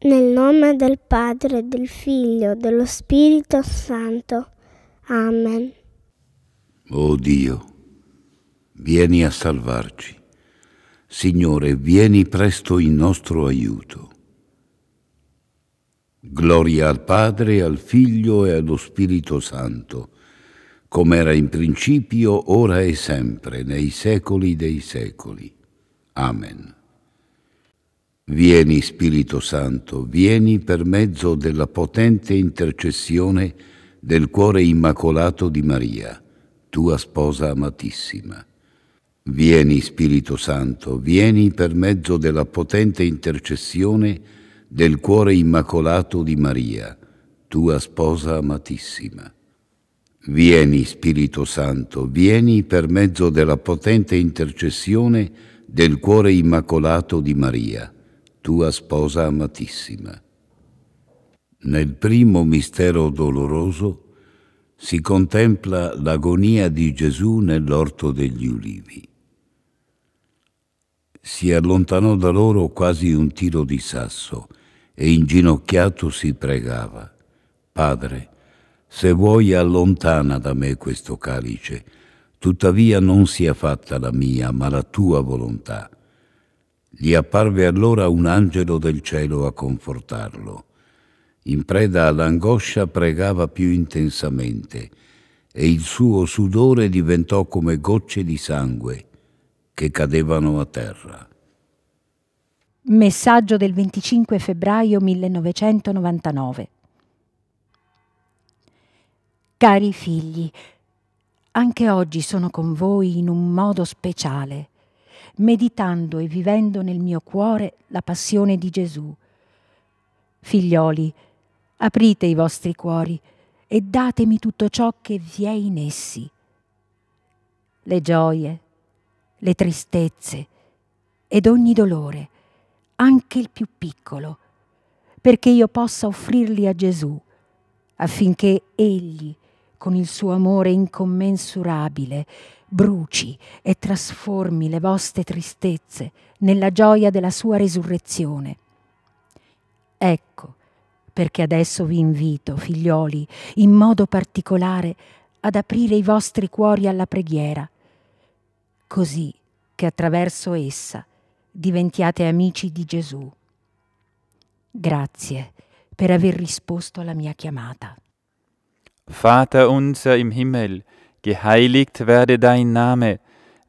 Nel nome del Padre, del Figlio, dello Spirito Santo. Amen. O oh Dio, vieni a salvarci. Signore, vieni presto in nostro aiuto. Gloria al Padre, al Figlio e allo Spirito Santo, come era in principio, ora e sempre, nei secoli dei secoli. Amen. Vieni Spirito Santo, vieni per mezzo della potente intercessione del cuore immacolato di Maria, tua sposa amatissima. Vieni Spirito Santo, vieni per mezzo della potente intercessione del cuore immacolato di Maria, tua sposa amatissima. Vieni Spirito Santo, vieni per mezzo della potente intercessione del cuore immacolato di Maria, tua sposa amatissima. Nel primo mistero doloroso si contempla l'agonia di Gesù nell'orto degli ulivi. Si allontanò da loro quasi un tiro di sasso e inginocchiato si pregava, Padre, se vuoi allontana da me questo calice, tuttavia non sia fatta la mia, ma la tua volontà. Gli apparve allora un angelo del cielo a confortarlo. In preda all'angoscia pregava più intensamente e il suo sudore diventò come gocce di sangue che cadevano a terra. Messaggio del 25 febbraio 1999 Cari figli, anche oggi sono con voi in un modo speciale meditando e vivendo nel mio cuore la passione di Gesù. Figlioli, aprite i vostri cuori e datemi tutto ciò che vi è in essi. Le gioie, le tristezze ed ogni dolore, anche il più piccolo, perché io possa offrirli a Gesù, affinché Egli, con il suo amore incommensurabile, bruci e trasformi le vostre tristezze nella gioia della sua risurrezione. Ecco perché adesso vi invito, figlioli, in modo particolare ad aprire i vostri cuori alla preghiera, così che attraverso essa diventiate amici di Gesù. Grazie per aver risposto alla mia chiamata. Vater unser im Himmel, geheiligt werde dein Name,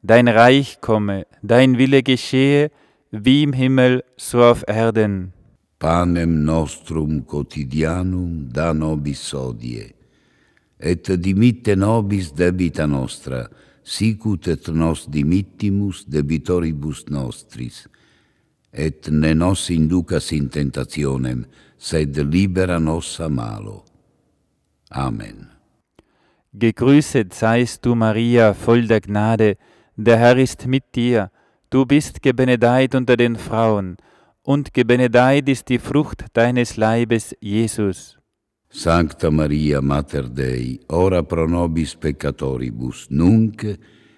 dein Reich komme, dein Wille geschehe, wie im Himmel, so auf Erden. Panem nostrum quotidianum da nobis odie, et dimitte nobis debita nostra, sicut et nos dimittimus debitoribus nostris, et ne nos inducas in tentationem, sed libera nos a malo. Amen. Gegrüßet seist du, Maria, voll der Gnade, der Herr ist mit dir. Du bist gebenedeit unter den Frauen, und gebenedeit ist die Frucht deines Leibes, Jesus. Sancta Maria, Mater Dei, ora pro nobis peccatoribus, nunc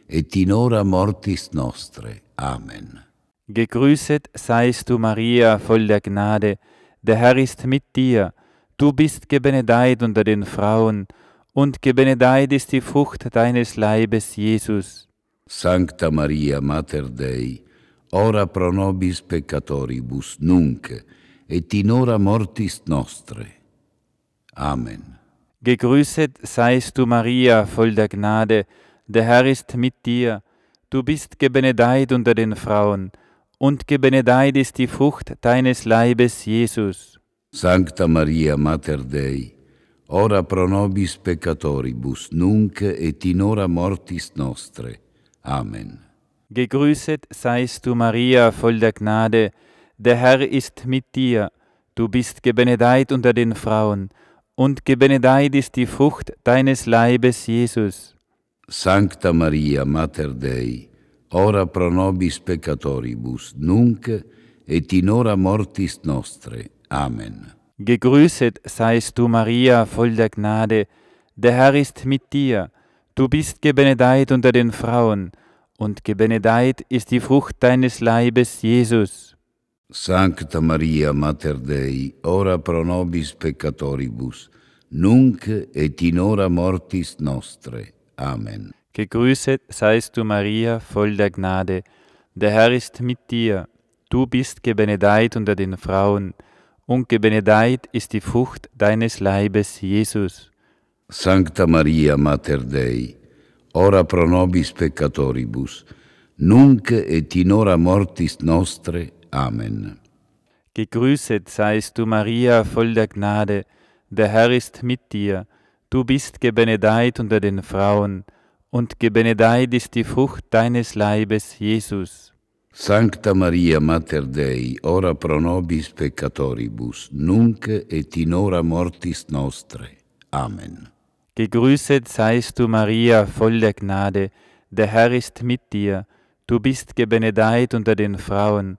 et in hora mortis nostre. Amen. Gegrüßet seist du, Maria, voll der Gnade, der Herr ist mit dir. Du bist gebenedeit unter den Frauen, und gebenedeit ist die Frucht deines Leibes, Jesus. Sancta Maria, Mater Dei, ora pro nobis peccatoribus, nunc et in hora mortis nostre. Amen. Gegrüßet seist du, Maria, voll der Gnade, der Herr ist mit dir. Du bist gebenedeit unter den Frauen, und gebenedeit ist die Frucht deines Leibes, Jesus. Sancta Maria, Mater Dei, ora pro nobis peccatoribus, nunc et in hora mortis nostre. Amen. Gegrüßet seist du, Maria, voll der Gnade, der Herr ist mit dir. Du bist gebenedeit unter den Frauen, und gebenedeit ist die Frucht deines Leibes, Jesus. Sancta Maria, Mater Dei, ora pro nobis peccatoribus, nunc et in hora mortis nostre. Amen. Gegrüßet seist du, Maria, voll der Gnade, der Herr ist mit dir. Du bist gebenedeit unter den Frauen, und gebenedeit ist die Frucht deines Leibes, Jesus. Sancta Maria, Mater Dei, ora pro nobis peccatoribus, nunc et in hora mortis nostre. Amen. Gegrüßet seist du, Maria, voll der Gnade, der Herr ist mit dir. Du bist gebenedeit unter den Frauen, und gebenedeit ist die Frucht deines Leibes, Jesus. Sancta Maria, Mater Dei, ora pro nobis peccatoribus, nunc et in hora mortis nostre. Amen. Gegrüßet seist du, Maria, voll der Gnade, der Herr ist mit dir. Du bist gebenedeit unter den Frauen, und gebenedeit ist die Frucht deines Leibes, Jesus. Sancta Maria, Mater Dei, ora pro nobis peccatoribus, nunc et in hora mortis nostre. Amen. Gegrüßet seist du, Maria, voll der Gnade, der Herr ist mit dir. Du bist gebenedeit unter den Frauen,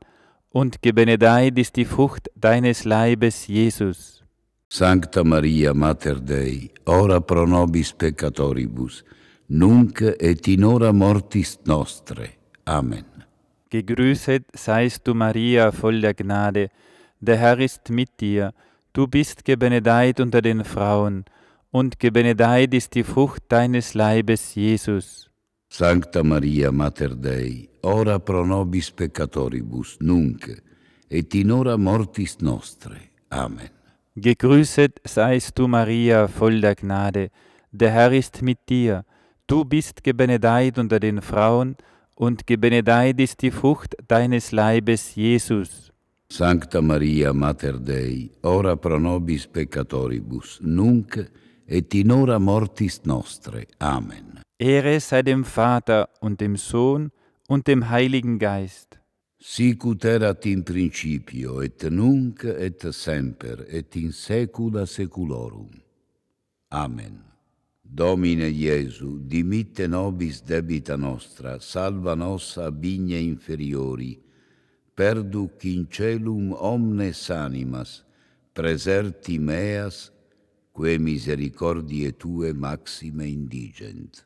und gebenedeit ist die Frucht deines Leibes, Jesus. Sancta Maria, Mater Dei, ora pro nobis peccatoribus, nunc et in hora mortis nostre. Amen. Gegrüßet seist du, Maria, voll der Gnade. Der Herr ist mit dir. Du bist gebenedeit unter den Frauen, und gebenedeit ist die Frucht deines Leibes, Jesus. Sancta Maria, Mater Dei, ora pro nobis peccatoribus, nunc et in hora mortis nostre. Amen. Gegrüßet seist du, Maria, voll der Gnade. Der Herr ist mit dir. Du bist gebenedeit unter den Frauen, und und gebenedeit ist die Frucht deines Leibes, Jesus. Sancta Maria, Mater Dei, ora pro nobis peccatoribus, nunc et in hora mortis nostre. Amen. Ehre sei dem Vater und dem Sohn und dem Heiligen Geist. Sicut erat in principio, et nunc, et semper, et in saecula saeculorum. Amen. Domine Iesu, dimitte nobis debita nostra, salva nos abigne inferiori, perduc in celum omnes animas, preserti meas, que misericordie tue maxime indigent.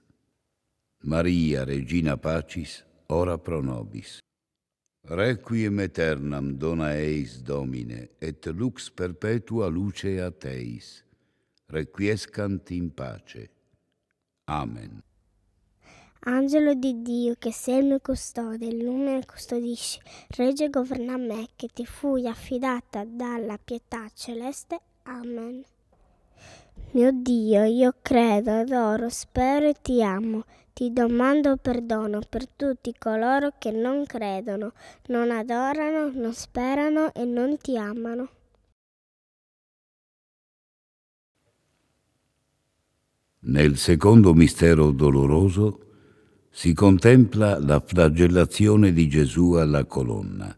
Maria, Regina Pacis, ora pro nobis. Requiem eternam dona eis, Domine, et lux perpetua luce a teis. requiescant in pace. Amen. Angelo di Dio, che sei il mio custode, il lume custodisci, regge e governa me, che ti fui affidata dalla pietà celeste. Amen. Mio Dio, io credo, adoro, spero e ti amo. Ti domando perdono per tutti coloro che non credono, non adorano, non sperano e non ti amano. Nel secondo mistero doloroso si contempla la flagellazione di Gesù alla colonna.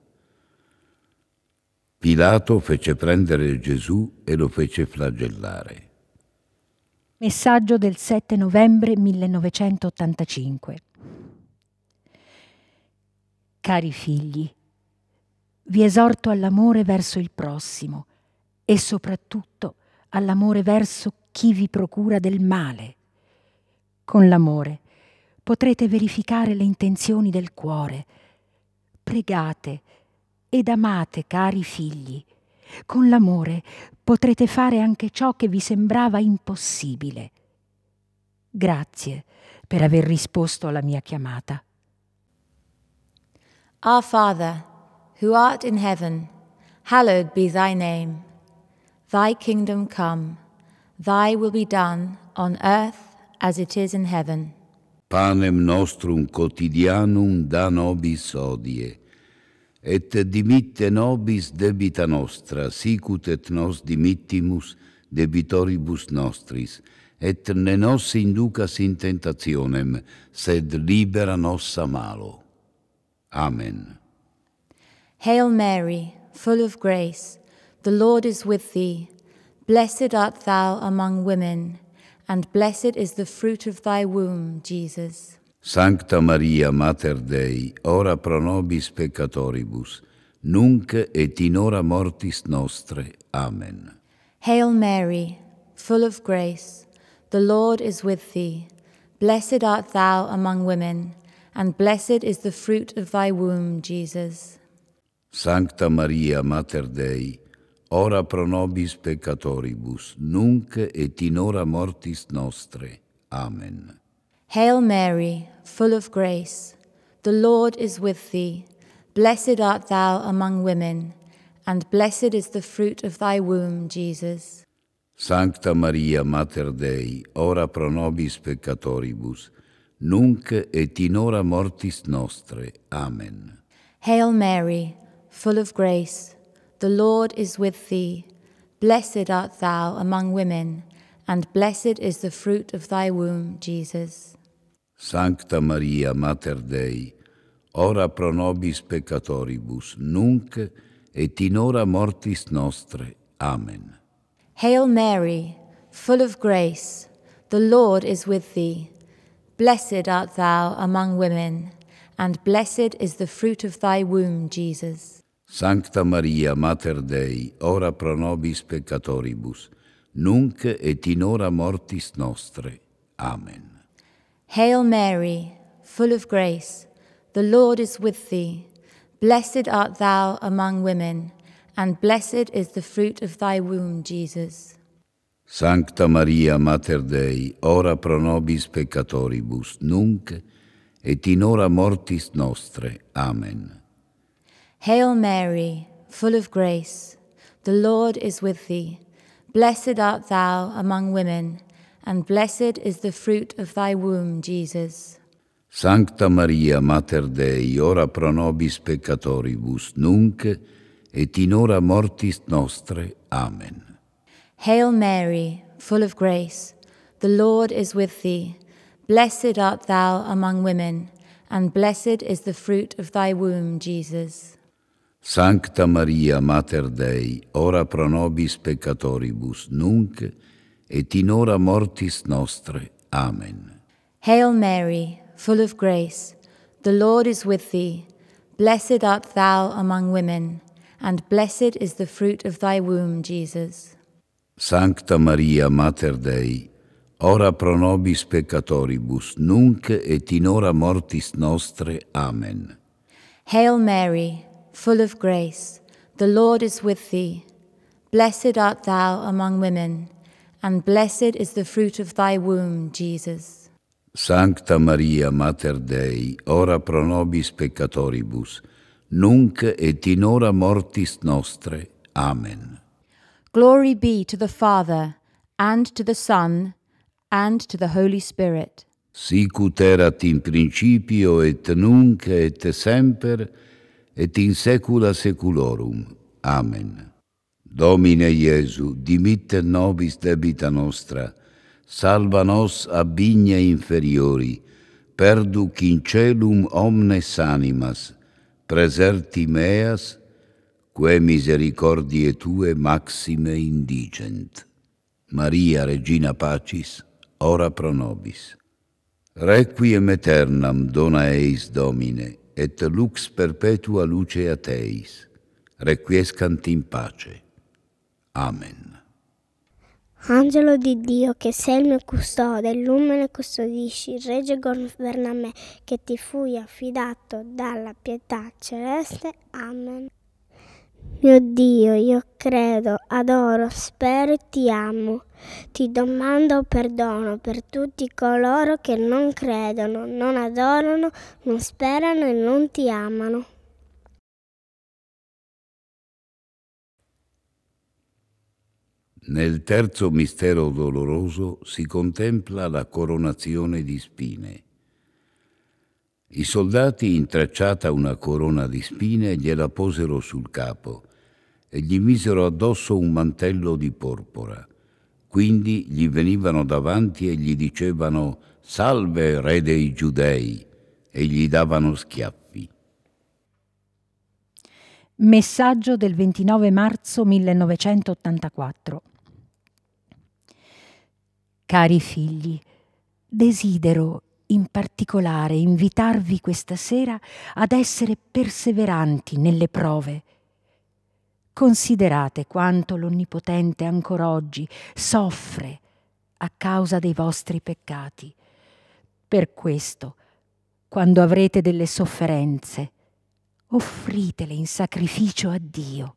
Pilato fece prendere Gesù e lo fece flagellare. Messaggio del 7 novembre 1985. Cari figli, vi esorto all'amore verso il prossimo e soprattutto all'amore verso chi vi procura del male. Con l'amore potrete verificare le intenzioni del cuore. Pregate ed amate, cari figli. Con l'amore potrete fare anche ciò che vi sembrava impossibile. Grazie per aver risposto alla mia chiamata. Our Father, who art in heaven, hallowed be thy name. Thy kingdom come. Thy will be done on earth as it is in heaven. Panem nostrum quotidianum da nobis odie, et dimitte nobis debita nostra, sicut et nos dimittimus debitoribus nostris, et ne nos inducas in tentationem, sed libera nos a malo. Amen. Hail Mary, full of grace, the Lord is with thee. Blessed art thou among women, and blessed is the fruit of thy womb, Jesus. Sancta Maria, Mater Dei, ora pro nobis peccatoribus, nunc et in hora mortis nostre. Amen. Hail Mary, full of grace, the Lord is with thee. Blessed art thou among women, and blessed is the fruit of thy womb, Jesus. Sancta Maria, Mater Dei, ora pro nobis peccatoribus, nunc et in hora mortis nostre. Amen. Hail Mary, full of grace, the Lord is with thee. Blessed art thou among women, and blessed is the fruit of thy womb, Jesus. Sancta Maria, Mater Dei, ora pro nobis peccatoribus, nunc et in hora mortis nostre. Amen. Hail Mary, full of grace, the Lord is with thee. Blessed art thou among women, and blessed is the fruit of thy womb, Jesus. Sancta Maria, Mater Dei, ora pro nobis peccatoribus, nunc et in hora mortis nostre. Amen. Hail Mary, full of grace, the Lord is with thee. Blessed art thou among women, and blessed is the fruit of thy womb, Jesus. Sancta Maria, Mater Dei, ora pro nobis peccatoribus, nunc et in hora mortis nostre. Amen. Hail Mary, full of grace, the Lord is with thee. Blessed art thou among women, and blessed is the fruit of thy womb, Jesus. Sancta Maria, Mater Dei, ora pro nobis peccatoribus, nunc et in hora mortis nostre. Amen. Hail Mary, full of grace, the Lord is with thee. Blessed art thou among women, and blessed is the fruit of thy womb, Jesus. Sancta Maria, Mater Dei, ora pro nobis peccatoribus, nunc et in hora mortis nostre. Amen. Hail Mary, full of grace, the Lord is with thee. Blessed art thou among women, and blessed is the fruit of thy womb, Jesus. Sancta Maria, Mater Dei, ora pro nobis peccatoribus, nunc et in hora mortis nostre. Amen. Hail Mary, full of grace, the Lord is with thee. Blessed art thou among women, and blessed is the fruit of thy womb, Jesus. Sancta Maria, Mater Dei, ora pro nobis peccatoribus, nunc et in hora mortis nostre. Amen. Hail Mary, full of grace, the Lord is with thee. Blessed art thou among women, and blessed is the fruit of thy womb, Jesus. Sancta Maria, Mater Dei, ora pro nobis peccatoribus, nunc et in hora mortis nostre. Amen. Glory be to the Father, and to the Son, and to the Holy Spirit. Sicut erat in principio et nunc et semper, et in saecula saeculorum. Amen. Domine Iesu, dimitte nobis debita nostra, salva nos ab vigne inferiori, perduc in celum omnes animas, preserti meas, quae misericordiae tue maxime indigent. Maria, Regina Pacis, ora pro nobis. Requiem eternam dona eis Domine, et lux perpetua luce a Teis, requiescant in pace. Amen. Angelo di Dio, che sei il mio custode, il l'umene custodisci, regge governa me, che ti fui affidato dalla pietà celeste. Amen. Mio Dio, io credo, adoro, spero e ti amo. Ti domando perdono per tutti coloro che non credono, non adorano, non sperano e non ti amano. Nel terzo mistero doloroso si contempla la coronazione di spine. I soldati, intrecciata una corona di spine, gliela posero sul capo e gli misero addosso un mantello di porpora. Quindi gli venivano davanti e gli dicevano Salve, re dei giudei, e gli davano schiaffi. Messaggio del 29 marzo 1984 Cari figli, desidero in particolare invitarvi questa sera ad essere perseveranti nelle prove, Considerate quanto l'Onnipotente ancora oggi soffre a causa dei vostri peccati. Per questo, quando avrete delle sofferenze, offritele in sacrificio a Dio.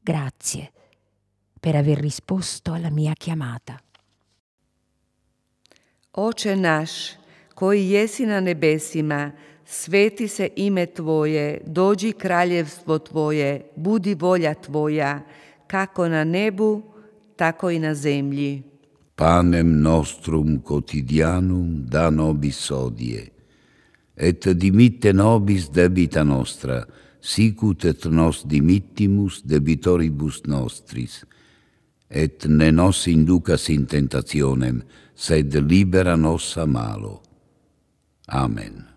Grazie per aver risposto alla mia chiamata. Oče naš, koji jesi na nebesima, sveti se ime Tvoje, dođi kraljevstvo Tvoje, budi volja Tvoja, kako na nebu, tako i na zemlji. Panem nostrum quotidianum da nobis odie, et dimitte nobis debita nostra, sicut et nos dimittimus debitoribus nostris, et ne nos inducas in tentationem, sed libera nos a malo. Amen.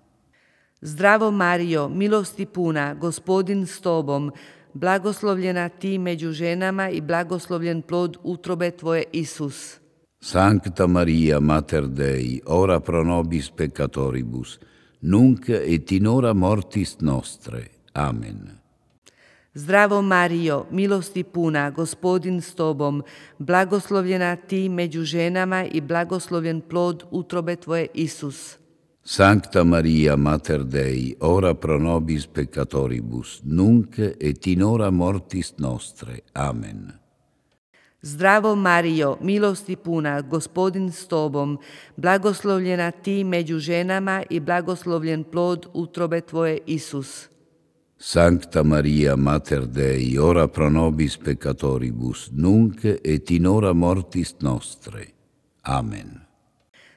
Zdravo Mario, milosti puna, gospodin s tobom, blagoslovljena ti među ženama i blagoslovljen plod utrobe tvoje Isus. Sancta Maria, Mater Dei, ora pro nobis peccatoribus, nunc et in hora mortis nostre. Amen. Zdravo Mario, milosti puna, gospodin s tobom, blagoslovljena ti među ženama i blagoslovljen plod utrobe tvoje Isus. Sancta Maria, Mater Dei, ora pro nobis peccatoribus, nunc et in ora mortis nostre. Amen. Zdravo Mario, milosti puna, gospodin s tobom, blagoslovljena ti među ženama i blagoslovljen plod utrobe tvoje Isus. Sancta Maria, Mater Dei, ora pro nobis peccatoribus, nunc et in ora mortis nostre. Amen.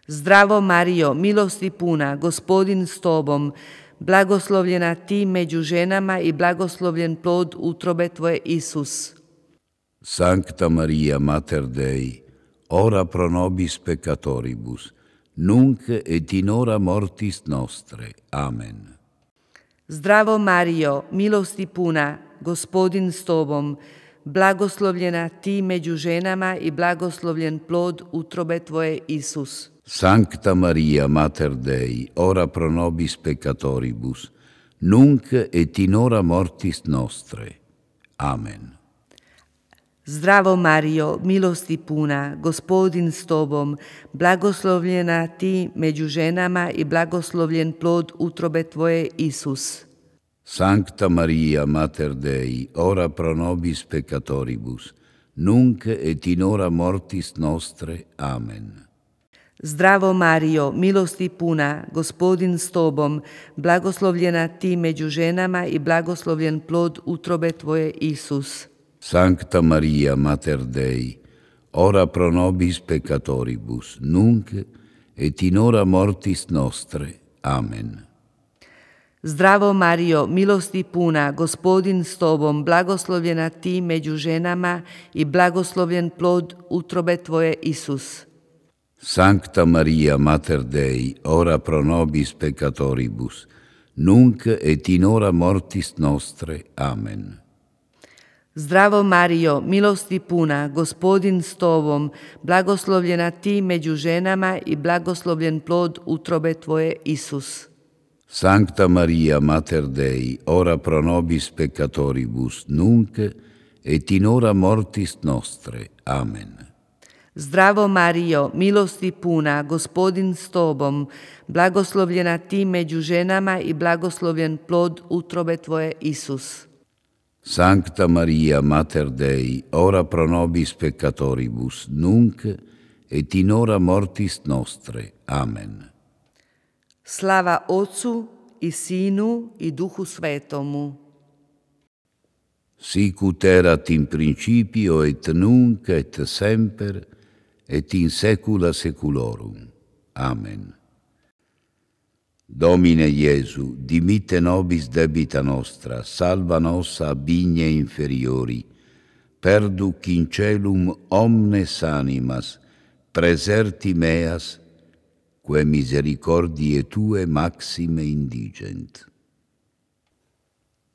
Zdravo Mario, milosti puna, gospodin s tobom, blagoslovljena ti među ženama i blagoslovljen plod utrobe tvoje Isus. Sancta Maria Mater Dei, ora pro nobis peccatoribus, nunc et in hora mortis nostre. Amen. Zdravo Mario, milosti puna, gospodin s tobom, blagoslovljena ti među ženama i blagoslovljen plod utrobe tvoje Isus. Sancta Maria, Mater Dei, ora pro nobis peccatoribus, nunc et in ora mortis nostre. Amen. Zdravo Mario, milosti puna, gospodin s tobom, blagoslovljena ti među ženama i blagoslovljen plod utrobe tvoje, Isus. Sancta Maria, Mater Dei, ora pro nobis peccatoribus, nunc et in ora mortis nostre. Amen. Amen. Zdravo Mario, milosti puna, gospodin s tobom, blagoslovljena ti među ženama i blagoslovljen plod utrobe tvoje Isus. Sankta Maria, Mater Dei, ora pro nobis peccatoribus, nunc et in ora mortis nostre. Amen. Zdravo Mario, milosti puna, gospodin s tobom, blagoslovljena ti među ženama i blagoslovljen plod utrobe tvoje Isus. Sancta Maria, Mater Dei, ora pro nobis peccatoribus, nunc et in ora mortis nostre. Amen. Zdravo Mario, milosti puna, gospodin s tobom, blagoslovljena ti među ženama i blagoslovljen plod utrobe tvoje, Isus. Sancta Maria, Mater Dei, ora pro nobis peccatoribus, nunc et in ora mortis nostre. Amen. Zdravo Mario, milosti puna, gospodin s tobom, blagoslovljena ti među ženama i blagoslovljen plod utrobe tvoje Isus. Sancta Maria, Mater Dei, ora pro nobis peccatoribus, nunc et in ora mortis nostre. Amen. Slava Ocu i Sinu i Duhu Svetomu. ut erat in principio et nunc et semper, et in secula seculorum. Amen. Domine Gesù, dimite nobis debita nostra, salva nos abigne inferiori, perduc in celum omnes animas, preserti meas, que misericordie tue maxime indigent.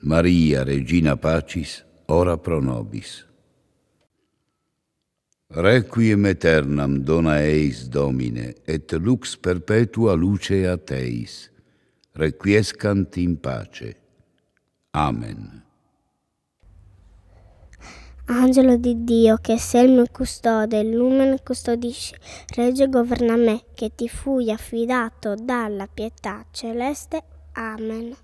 Maria, Regina Pacis, ora pro nobis. Requiem aeternam dona eis Domine, et lux perpetua luce a teis. Requiescant in pace. Amen. Angelo di Dio, che sei il mio custode, lumen custodisci, regge e governa me, che ti fui affidato dalla pietà celeste. Amen.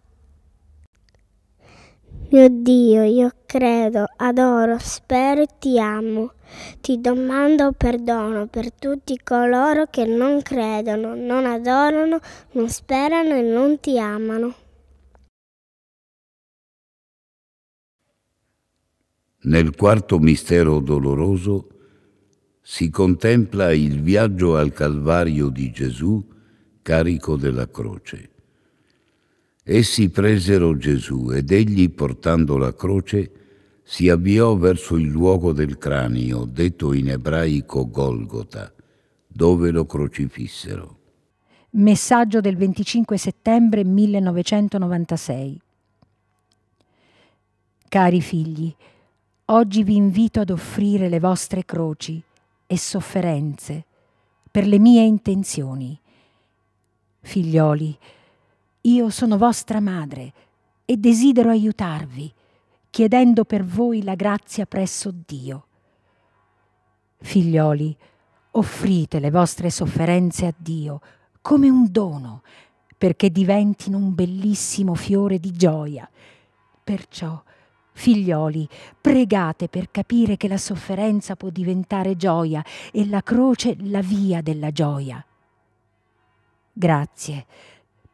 Mio Dio, io credo, adoro, spero e ti amo. Ti domando perdono per tutti coloro che non credono, non adorano, non sperano e non ti amano. Nel quarto mistero doloroso si contempla il viaggio al Calvario di Gesù carico della croce. Essi presero Gesù ed egli, portando la croce, si avviò verso il luogo del cranio, detto in ebraico Golgota, dove lo crocifissero. Messaggio del 25 settembre 1996 Cari figli, oggi vi invito ad offrire le vostre croci e sofferenze per le mie intenzioni. Figlioli, io sono vostra madre e desidero aiutarvi, chiedendo per voi la grazia presso Dio. Figlioli, offrite le vostre sofferenze a Dio come un dono, perché diventino un bellissimo fiore di gioia. Perciò, figlioli, pregate per capire che la sofferenza può diventare gioia e la croce la via della gioia. Grazie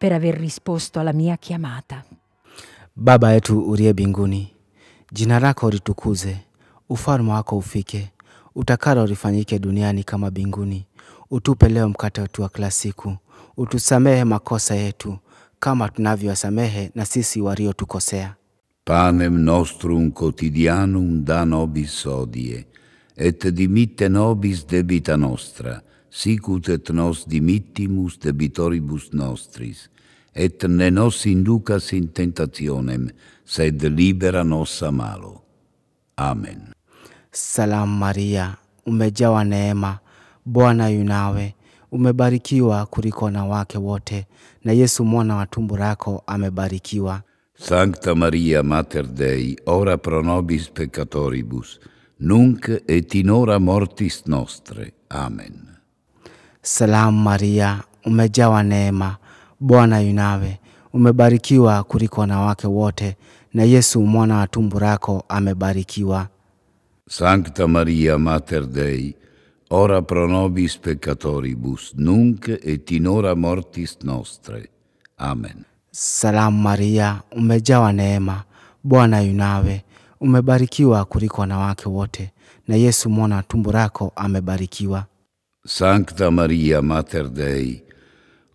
per aver risposto alla mia chiamata. Baba yetu uliye binguni jina lako litukuze, ufalme wako ufike, utakalo lifanyike duniani kama binguni Utupe leo mkate wetu wa kila siku, utusamehe makosa yetu kama tunavyowasamehe na sisi waliotukosea. Panem nostrum quotidianum da nobis odie, et dimitte nobis debita nostra, sicut et nos dimittimus debitoribus nostris, et ne nos inducas in tentationem, sed libera nos a malo. Amen. Salam Maria, umejawa neema, Bwana yu nawe, umebarikiwa kuliko wanawake wote, na Yesu mwana wa tumbo lako amebarikiwa. Sancta Maria, Mater Dei, ora pro nobis peccatoribus, nunc et in hora mortis nostre. Amen. Salam Maria, umejawa neema, Bwana yunawe, umebarikiwa kuliko wanawake wote, na Yesu mwana wa tumbo lako amebarikiwa. Sancta Maria Mater Dei, ora pro nobis peccatoribus, nunc et in hora mortis nostre. Amen. Salamu Maria, umejawa neema, Bwana yunawe, umebarikiwa kuliko wanawake wote, na Yesu mwana wa tumbo lako amebarikiwa. Sancta Maria Mater Dei,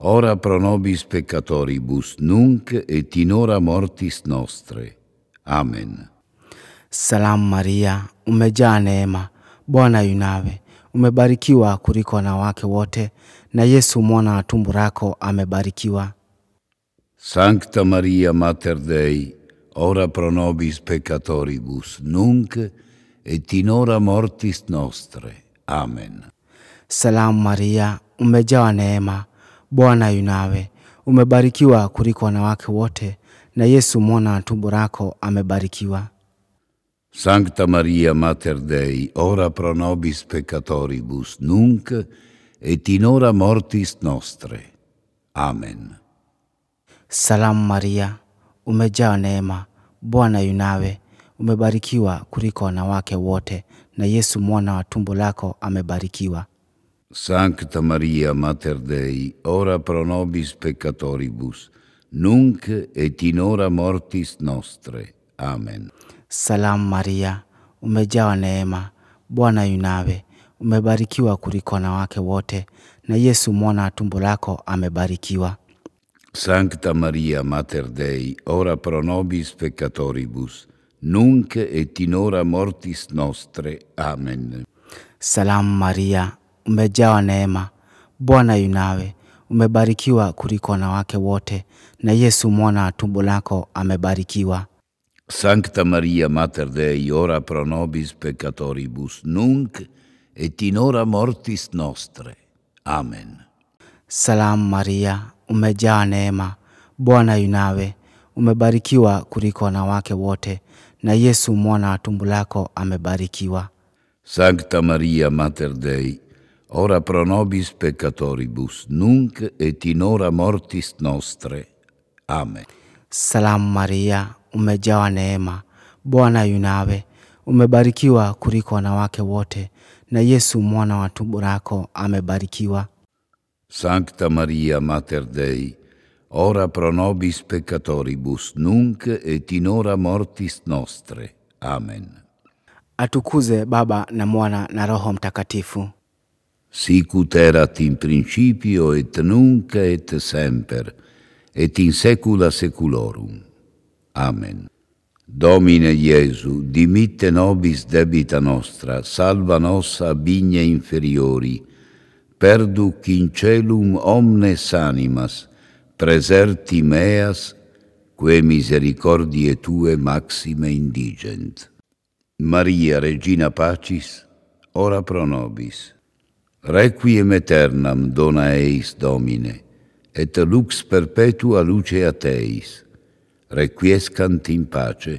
Ora pro nobis peccatoribus nunc et in hora mortis nostre. Amen. Salam Maria, umejaa neema, Bwana yu nawe, umebarikiwa kuliko wanawake wote, na Yesu mwana wa tumbo lako amebarikiwa. Sancta Maria Mater Dei, ora pro nobis peccatoribus nunc et in hora mortis nostre. Amen. Salam Maria, umejaa neema, Bwana yu nawe, umebarikiwa kuliko wanawake wote, na Yesu mwana tumbo lako amebarikiwa. Sancta Maria Mater Dei, ora pro nobis peccatoribus, nunc et in hora mortis nostre. Amen. Salamu Maria, umejaa neema, Bwana yu nawe, umebarikiwa kuliko wanawake wote, na Yesu mwana wa tumbo lako amebarikiwa. Sancta Maria, Mater Dei, ora pro nobis peccatoribus, nunc et in ora mortis nostre. Amen. Salam Maria, umejawa neema, buona yu nawe, umebarikiwa kuliko wanawake wote, na Yesu mwana wa tumbo lako amebarikiwa. Sancta Maria, Mater Dei, ora pro nobis peccatoribus, nunc et in ora mortis nostre. Amen. Salam Maria, umejawa neema, Bwana yu nawe. Umebarikiwa kuliko wanawake wote, na Yesu mwana wa tumbo lako amebarikiwa. Sancta Maria, Mater Dei, ora pro nobis peccatoribus, nunc et in hora mortis nostre. Amen. Salamu Maria, umejaa neema, Bwana yu nawe. Umebarikiwa kuliko wanawake wote, na Yesu mwana wa tumbo lako amebarikiwa. Sancta Maria, Mater Dei, ora pro nobis peccatoribus, nunc et in ora mortis nostre. Amen. Salamu Maria, umejawa neema, Bwana yu nawe, umebarikiwa kuliko wanawake wote, na Yesu mwana wa tumbo lako amebarikiwa. Sancta Maria, Mater Dei, ora pro nobis peccatoribus, nunc et in ora mortis nostre. Amen. Atukuze Baba na Mwana na Roho Mtakatifu Sicut erat in principio et nunc et semper, et in saecula saeculorum. Amen. Domine Iesu, dimitte nobis debita nostra, salva nos ab igne inferiori, perduc in celum omnes animas, preserti meas, que misericordie tue maxime indigent. Maria, Regina Pacis, ora pro nobis. Requiem aeternam dona eis Domine, et lux perpetua luce a teis. Requiescant in pace.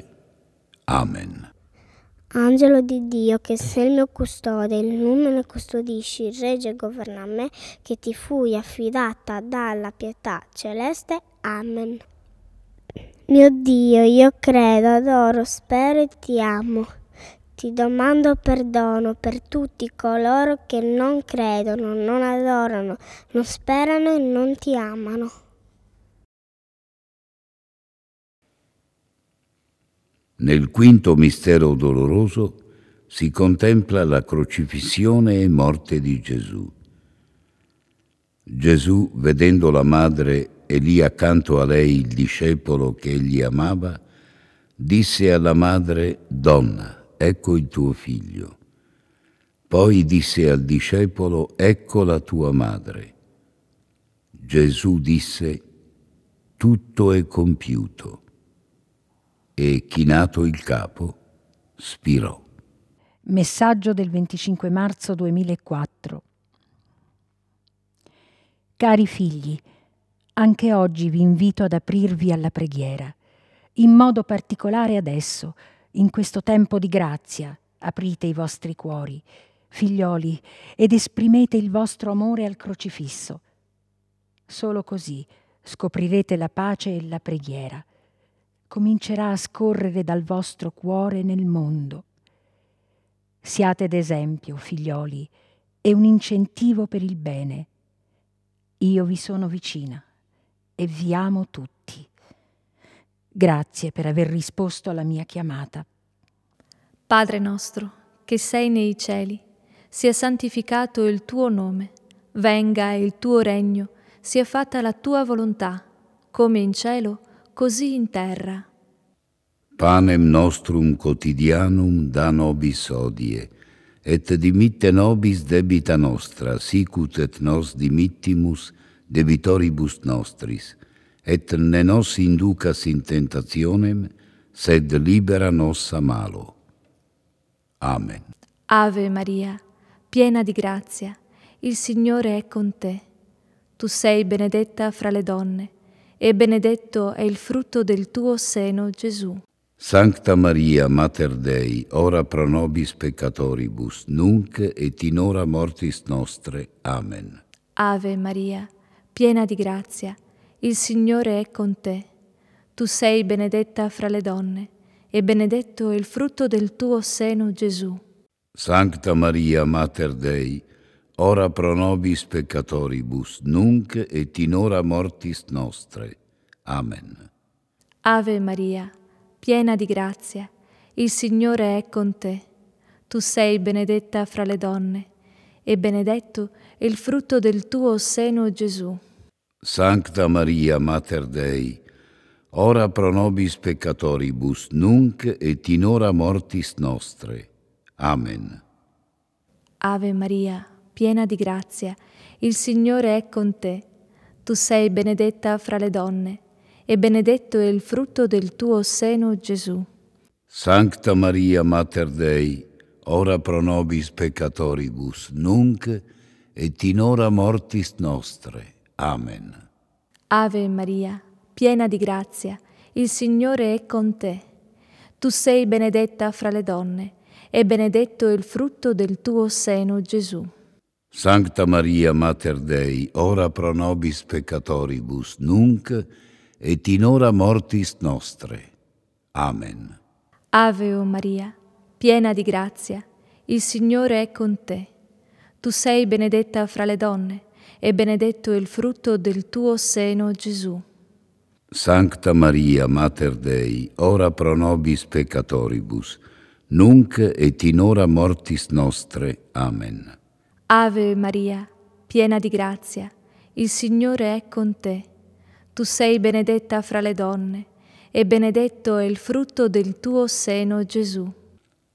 Amen. Angelo di Dio, che sei il mio custode, il numero custodisci, regge e governa me, che ti fui affidata dalla pietà celeste. Amen. Mio Dio, io credo, adoro, spero e ti amo. Ti domando perdono per tutti coloro che non credono, non adorano, non sperano e non ti amano. Nel quinto mistero doloroso si contempla la crocifissione e morte di Gesù. Gesù, vedendo la madre e lì accanto a lei il discepolo che egli amava, disse alla madre, Donna, ecco il tuo figlio. Poi disse al discepolo, ecco la tua madre. Gesù disse, tutto è compiuto. E chinato il capo, spirò. Messaggio del 25 marzo 2004. Cari figli, anche oggi vi invito ad aprirvi alla preghiera, in modo particolare adesso, in questo tempo di grazia aprite i vostri cuori, figlioli, ed esprimete il vostro amore al crocifisso. Solo così scoprirete la pace e la preghiera. Comincerà a scorrere dal vostro cuore nel mondo. Siate d'esempio, figlioli, e un incentivo per il bene. Io vi sono vicina e vi amo tutti. Grazie per aver risposto alla mia chiamata. Padre nostro, che sei nei cieli, sia santificato il tuo nome, venga il tuo regno, sia fatta la tua volontà, come in cielo, così in terra. Panem nostrum quotidianum da nobis odie, et dimitte nobis debita nostra, sicut et nos dimittimus debitoribus nostris, et ne nos inducas in tentationem, sed libera nos a malo. Amen. Ave Maria, piena di grazia, il Signore è con te. Tu sei benedetta fra le donne, e benedetto è il frutto del tuo seno, Gesù. Sancta Maria, Mater Dei, ora pro nobis peccatoribus, nunc et in hora mortis nostre. Amen. Ave Maria, piena di grazia, il Signore è con te. Tu sei benedetta fra le donne, e benedetto è il frutto del tuo seno, Gesù. Sancta Maria, Mater Dei, ora pro nobis peccatoribus, nunc et in hora mortis nostre. Amen. Ave Maria, piena di grazia, il Signore è con te. Tu sei benedetta fra le donne, e benedetto è il frutto del tuo seno, Gesù. Sancta Maria, Mater Dei, ora pro nobis peccatoribus, nunc et in hora mortis nostre. Amen. Ave Maria, piena di grazia, il Signore è con te. Tu sei benedetta fra le donne, e benedetto è il frutto del tuo seno, Gesù. Sancta Maria, Mater Dei, ora pro nobis peccatoribus, nunc et in hora mortis nostre. Amen. Amen. Ave Maria, piena di grazia, il Signore è con te. Tu sei benedetta fra le donne, e benedetto è il frutto del tuo seno, Gesù. Sancta Maria, Mater Dei, ora pro nobis peccatoribus, nunc et in ora mortis nostre. Amen. Ave o Maria, piena di grazia, il Signore è con te. Tu sei benedetta fra le donne, e benedetto il frutto del tuo seno, Gesù. Sancta Maria, Mater Dei, ora pro nobis peccatoribus, nunc et in hora mortis nostre. Amen. Ave Maria, piena di grazia, il Signore è con te. Tu sei benedetta fra le donne, e benedetto è il frutto del tuo seno, Gesù.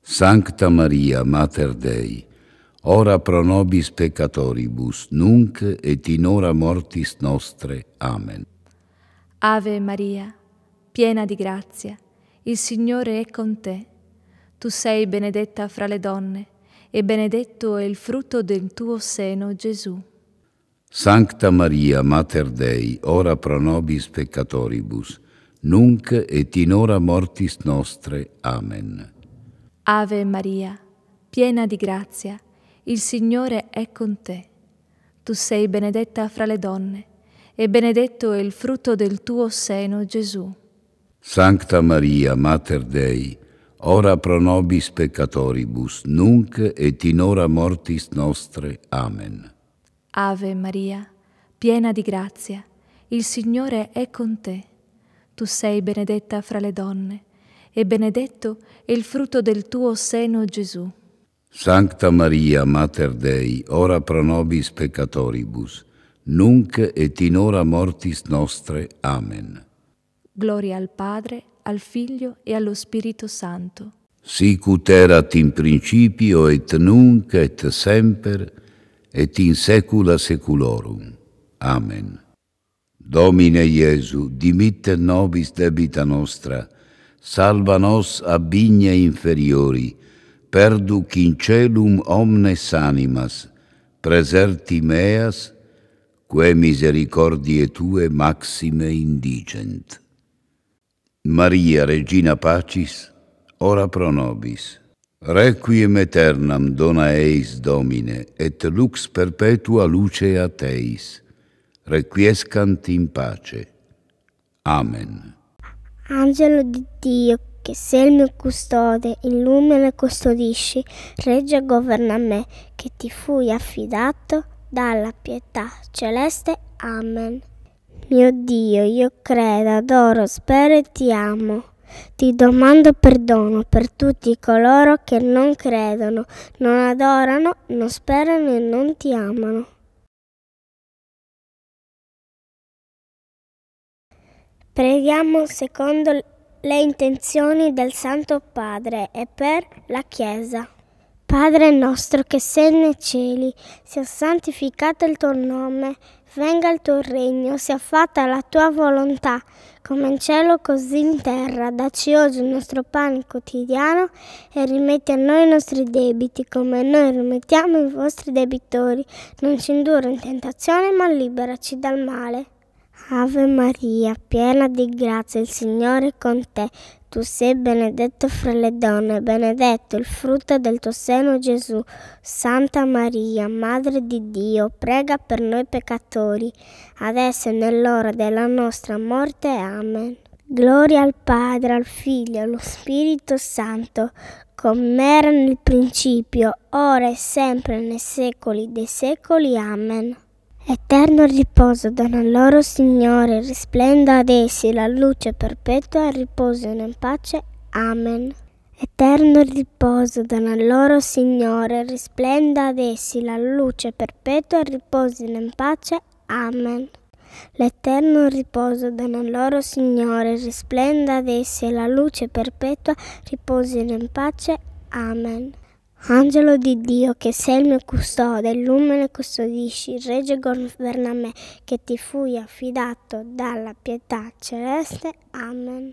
Sancta Maria, Mater Dei, ora pro nobis peccatoribus, nunc et in hora mortis nostre. Amen. Ave Maria, piena di grazia, il Signore è con te. Tu sei benedetta fra le donne, e benedetto è il frutto del tuo seno, Gesù. Sancta Maria, Mater Dei, ora pro nobis peccatoribus, nunc et in hora mortis nostre. Amen. Ave Maria, piena di grazia, il Signore è con te. Tu sei benedetta fra le donne, e benedetto è il frutto del tuo seno, Gesù. Sancta Maria, Mater Dei, ora pro nobis peccatoribus, nunc et in hora mortis nostre. Amen. Ave Maria, piena di grazia, il Signore è con te. Tu sei benedetta fra le donne, e benedetto è il frutto del tuo seno, Gesù. Sancta Maria, Mater Dei, ora pro nobis peccatoribus, nunc et in ora mortis nostre. Amen. Gloria al Padre, al Figlio e allo Spirito Santo. Sicut erat in principio et nunc et semper et in saecula saeculorum. Amen. Domine Iesu, dimitte nobis debita nostra, salva nos ab vigne inferiori, perdu quincelum omnes animas preserti meas quae misericordiae tue maxime indigent Maria regina pacis ora pro nobis requiem aeternam dona eis domine et lux perpetua luce a teis requiescant in pace amen angelo di dio che se il mio custode il lume custodisci, regge e governa me, che ti fui affidato dalla pietà celeste. Amen. Mio Dio, io credo, adoro, spero e ti amo. Ti domando perdono per tutti coloro che non credono, non adorano, non sperano e non ti amano. Preghiamo secondo il le intenzioni del Santo Padre e per la Chiesa. Padre nostro che sei nei cieli, sia santificato il tuo nome, venga il tuo regno, sia fatta la tua volontà, come in cielo così in terra. Daci oggi il nostro pane quotidiano e rimetti a noi i nostri debiti, come noi rimettiamo i vostri debitori. Non ci indurre in tentazione, ma liberaci dal male. Ave Maria, piena di grazia, il Signore è con te. Tu sei benedetta fra le donne, benedetto il frutto del tuo seno Gesù. Santa Maria, Madre di Dio, prega per noi peccatori, adesso e nell'ora della nostra morte. Amen. Gloria al Padre, al Figlio, allo Spirito Santo, come era nel principio, ora e sempre, nei secoli dei secoli. Amen. Eterno riposo dona loro, Signore, risplenda ad essi la luce perpetua, riposino in pace. Amen. Eterno riposo dona loro, Signore, risplenda ad essi la luce perpetua, riposino in pace. Amen. L'eterno riposo dona loro, Signore, risplenda ad essi la luce perpetua, riposino in pace. Amen. Angelo di Dio, che sei il mio custode, l'umile custodisci, il regge governa me, che ti fui affidato dalla pietà celeste. Amen.